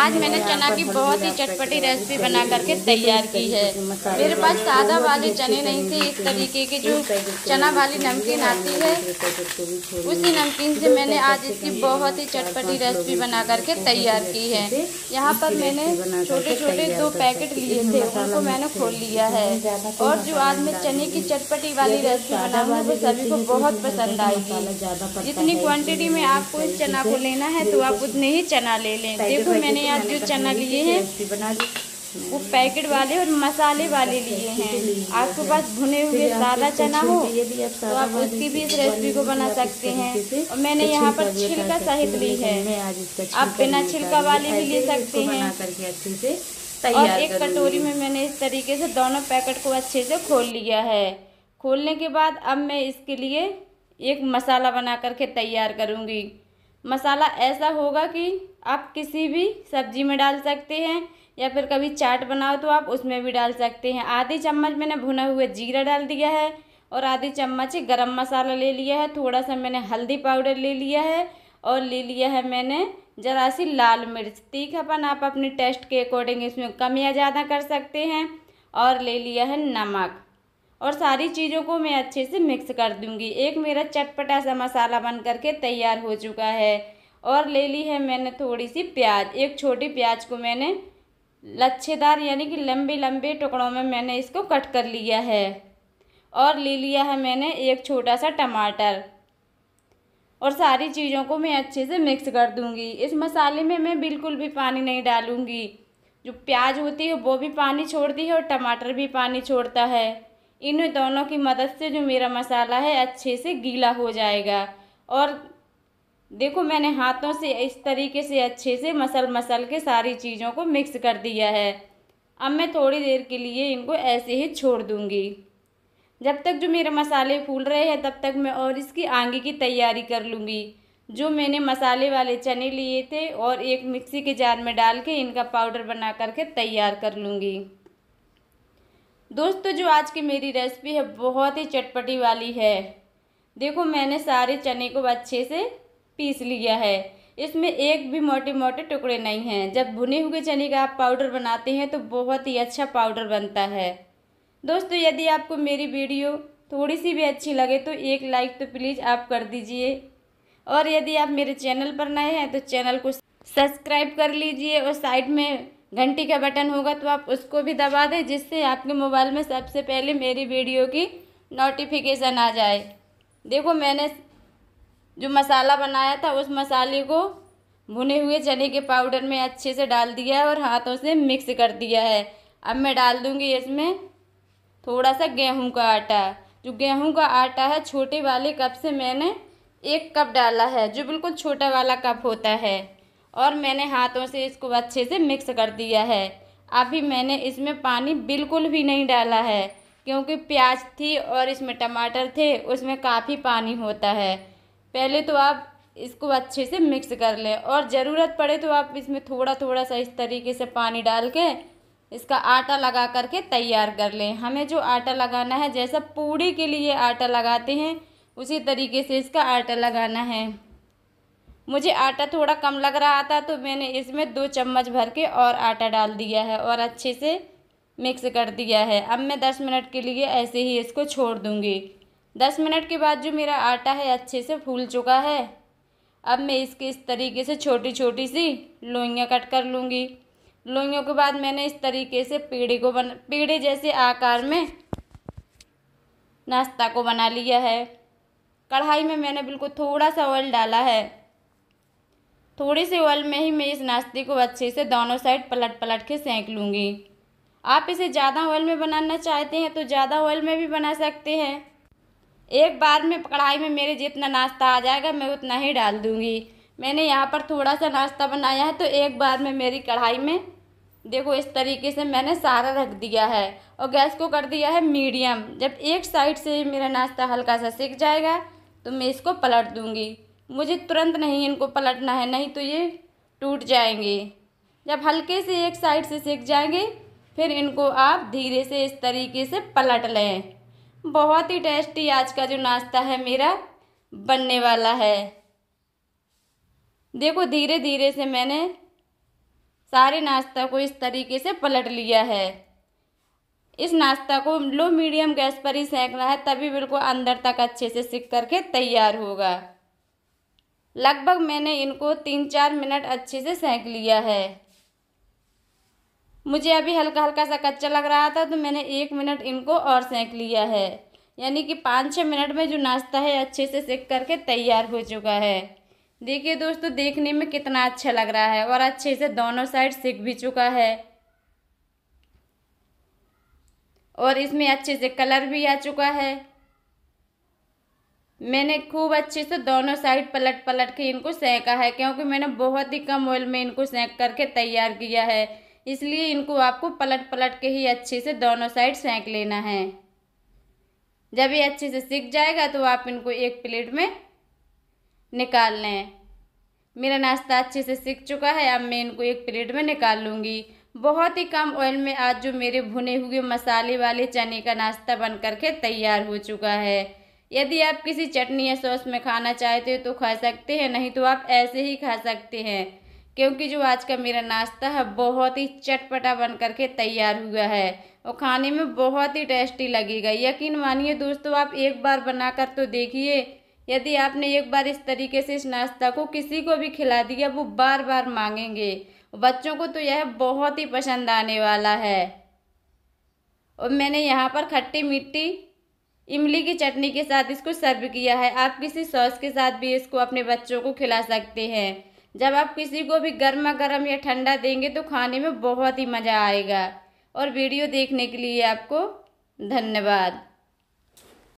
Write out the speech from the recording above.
आज मैंने चना की बहुत ही चटपटी रेसिपी बना करके तैयार की है मेरे पास सादा वाले चने नहीं थे इस तरीके के जो चना वाली नमकीन आती है उसी नमकीन से मैंने आज इसकी बहुत ही चटपटी रेसिपी बना करके तैयार की है यहाँ पर मैंने छोटे छोटे दो पैकेट लिए थे उनको मैंने खोल लिया है और जो आज मैं चने की चटपटी वाली रेसिपी बना वो सभी को बहुत पसंद आएगी जितनी क्वान्टिटी में आपको इस चना को लेना है तो आप उतने ही चना ले लें देखो मैंने मैंने आज जो चना लिए हैं वो पैकेट वाले और मसाले वाले लिए हैं आपके पास भुने हुए सादा चना हो तो आप उसकी भी इस रेसिपी को बना सकते हैं और मैंने यहाँ पर छिलका सहित ली है आप बिना छिलका वाले भी ले सकते हैं और एक कटोरी में मैंने इस तरीके से दोनों पैकेट को अच्छे से खोल लिया है खोलने के बाद अब मैं इसके लिए एक मसाला बना करके तैयार करूँगी मसाला ऐसा होगा कि आप किसी भी सब्जी में डाल सकते हैं या फिर कभी चाट बनाओ तो आप उसमें भी डाल सकते हैं आधी चम्मच मैंने भुना हुआ जीरा डाल दिया है और आधी चम्मच गरम मसाला ले लिया है थोड़ा सा मैंने हल्दी पाउडर ले लिया है और ले लिया है मैंने ज़रा सी लाल मिर्च तीखापन आप अपने टेस्ट के अकॉर्डिंग इसमें कम या ज़्यादा कर सकते हैं और ले लिया है नमक और सारी चीज़ों को मैं अच्छे से मिक्स कर दूंगी एक मेरा चटपटा सा मसाला बन करके तैयार हो चुका है और ले ली है मैंने थोड़ी सी प्याज एक छोटी प्याज को मैंने लच्छेदार यानी कि लंबे लंबे टुकड़ों में मैंने इसको कट कर लिया है और ले लिया है मैंने एक छोटा सा टमाटर और सारी चीज़ों को मैं अच्छे से मिक्स कर दूंगी इस मसाले में मैं बिल्कुल भी पानी नहीं डालूंगी जो प्याज होती है वो भी पानी छोड़ती है और टमाटर भी पानी छोड़ता है इन दोनों की मदद से जो मेरा मसाला है अच्छे से गीला हो जाएगा और देखो मैंने हाथों से इस तरीके से अच्छे से मसल मसल के सारी चीज़ों को मिक्स कर दिया है अब मैं थोड़ी देर के लिए इनको ऐसे ही छोड़ दूँगी जब तक जो मेरे मसाले फूल रहे हैं तब तक मैं और इसकी आगे की तैयारी कर लूँगी जो मैंने मसाले वाले चने लिए थे और एक मिक्सी के जार में डाल के इनका पाउडर बना करके तैयार कर लूँगी दोस्तों जो आज की मेरी रेसिपी है बहुत ही चटपटी वाली है देखो मैंने सारे चने को अच्छे से पीस लिया है इसमें एक भी मोटे मोटे टुकड़े नहीं हैं जब भुने हुए चने का आप पाउडर बनाते हैं तो बहुत ही अच्छा पाउडर बनता है दोस्तों यदि आपको मेरी वीडियो थोड़ी सी भी अच्छी लगे तो एक लाइक तो प्लीज़ आप कर दीजिए और यदि आप मेरे चैनल पर नए हैं तो चैनल को सब्सक्राइब कर लीजिए और साइड में घंटी का बटन होगा तो आप उसको भी दबा दें जिससे आपके मोबाइल में सबसे पहले मेरी वीडियो की नोटिफिकेशन आ जाए देखो मैंने जो मसाला बनाया था उस मसाले को भुने हुए चने के पाउडर में अच्छे से डाल दिया है और हाथों से मिक्स कर दिया है अब मैं डाल दूँगी इसमें थोड़ा सा गेहूं का आटा जो गेहूं का आटा है छोटे वाले कप से मैंने एक कप डाला है जो बिल्कुल छोटा वाला कप होता है और मैंने हाथों से इसको अच्छे से मिक्स कर दिया है अभी मैंने इसमें पानी बिल्कुल भी नहीं डाला है क्योंकि प्याज थी और इसमें टमाटर थे उसमें काफ़ी पानी होता है पहले तो आप इसको अच्छे से मिक्स कर लें और ज़रूरत पड़े तो आप इसमें थोड़ा थोड़ा सा इस तरीके से पानी डाल के इसका आटा लगा करके तैयार कर लें हमें जो आटा लगाना है जैसा पूड़ी के लिए आटा लगाते हैं उसी तरीके से इसका आटा लगाना है मुझे आटा थोड़ा कम लग रहा था तो मैंने इसमें दो चम्मच भर के और आटा डाल दिया है और अच्छे से मिक्स कर दिया है अब मैं दस मिनट के लिए ऐसे ही इसको छोड़ दूँगी दस मिनट के बाद जो मेरा आटा है अच्छे से फूल चुका है अब मैं इसके इस तरीके से छोटी छोटी सी लोइयाँ कट कर लूँगी लोइयों के बाद मैंने इस तरीके से पेड़े को बन पेड़े जैसे आकार में नाश्ता को बना लिया है कढ़ाई में मैंने बिल्कुल थोड़ा सा ऑयल डाला है थोड़ी सी ऑयल में ही मैं इस नाश्ते को अच्छे से दोनों साइड पलट पलट के सेंक लूँगी आप इसे ज़्यादा ऑयल में बनाना चाहते हैं तो ज़्यादा ऑयल में भी बना सकते हैं एक बार में कढ़ाई में मेरे जितना नाश्ता आ जाएगा मैं उतना ही डाल दूँगी मैंने यहाँ पर थोड़ा सा नाश्ता बनाया है तो एक बार में मेरी कढ़ाई में देखो इस तरीके से मैंने सारा रख दिया है और गैस को कर दिया है मीडियम जब एक साइड से मेरा नाश्ता हल्का सा सेक जाएगा तो मैं इसको पलट दूँगी मुझे तुरंत नहीं इनको पलटना है नहीं तो ये टूट जाएंगे जब हल्के से एक साइड से सेक जाएंगे फिर इनको आप धीरे से इस तरीके से पलट लें बहुत ही टेस्टी आज का जो नाश्ता है मेरा बनने वाला है देखो धीरे धीरे से मैंने सारे नाश्ता को इस तरीके से पलट लिया है इस नाश्ता को लो मीडियम गैस पर ही सेंकना है तभी बिल्कुल अंदर तक अच्छे से सिक करके तैयार होगा लगभग मैंने इनको तीन चार मिनट अच्छे से सेंक लिया है मुझे अभी हल्का हल्का सा कच्चा लग रहा था तो मैंने एक मिनट इनको और सेंक लिया है यानी कि पाँच छः मिनट में जो नाश्ता है अच्छे से सेक करके तैयार हो चुका है देखिए दोस्तों देखने में कितना अच्छा लग रहा है और अच्छे से दोनों साइड सेक भी चुका है और इसमें अच्छे से कलर भी आ चुका है मैंने खूब अच्छे से दोनों साइड पलट पलट के इनको सेंका है क्योंकि मैंने बहुत ही कम ऑयल में इनको सेंक करके तैयार किया है इसलिए इनको आपको पलट पलट के ही अच्छे से दोनों साइड सेंक लेना है जब ये अच्छे से सीख जाएगा तो आप इनको एक प्लेट में निकाल लें मेरा नाश्ता अच्छे से सीख चुका है अब मैं इनको एक प्लेट में निकाल लूँगी बहुत ही कम ऑयल में आज जो मेरे भुने हुए मसाले वाले चने का नाश्ता बन करके तैयार हो चुका है यदि आप किसी चटनी या सॉस में खाना चाहते हो तो खा सकते हैं नहीं तो आप ऐसे ही खा सकते हैं क्योंकि जो आज का मेरा नाश्ता है बहुत ही चटपटा बन करके तैयार हुआ है और खाने में बहुत ही टेस्टी लगेगा यकीन मानिए दोस्तों आप एक बार बनाकर तो देखिए यदि आपने एक बार इस तरीके से इस नाश्ता को किसी को भी खिला दिया वो बार बार मांगेंगे बच्चों को तो यह बहुत ही पसंद आने वाला है और मैंने यहाँ पर खट्टी मिट्टी इमली की चटनी के साथ इसको सर्व किया है आप किसी सॉस के साथ भी इसको अपने बच्चों को खिला सकते हैं जब आप किसी को भी गर्मा गर्म या ठंडा देंगे तो खाने में बहुत ही मज़ा आएगा और वीडियो देखने के लिए आपको धन्यवाद